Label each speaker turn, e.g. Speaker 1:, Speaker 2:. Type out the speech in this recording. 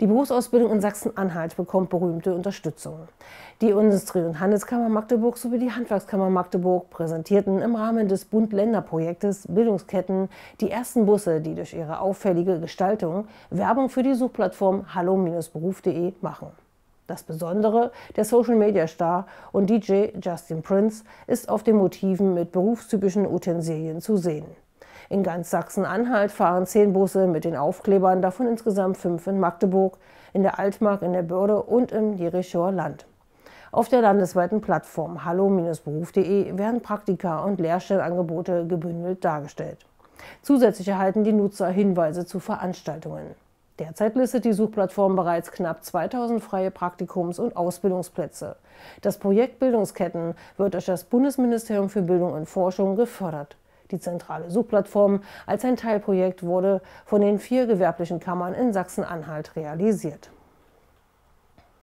Speaker 1: Die Berufsausbildung in Sachsen-Anhalt bekommt berühmte Unterstützung. Die Industrie- und Handelskammer Magdeburg sowie die Handwerkskammer Magdeburg präsentierten im Rahmen des Bund-Länder-Projektes Bildungsketten die ersten Busse, die durch ihre auffällige Gestaltung Werbung für die Suchplattform hallo-beruf.de machen. Das Besondere, der Social-Media-Star und DJ Justin Prince ist auf den Motiven mit berufstypischen Utensilien zu sehen. In ganz Sachsen-Anhalt fahren zehn Busse mit den Aufklebern, davon insgesamt fünf in Magdeburg, in der Altmark, in der Börde und im Jerichower Land. Auf der landesweiten Plattform hallo-beruf.de werden Praktika und Lehrstellenangebote gebündelt dargestellt. Zusätzlich erhalten die Nutzer Hinweise zu Veranstaltungen. Derzeit listet die Suchplattform bereits knapp 2000 freie Praktikums- und Ausbildungsplätze. Das Projekt Bildungsketten wird durch das Bundesministerium für Bildung und Forschung gefördert. Die zentrale Suchplattform als ein Teilprojekt wurde von den vier gewerblichen Kammern in Sachsen-Anhalt realisiert.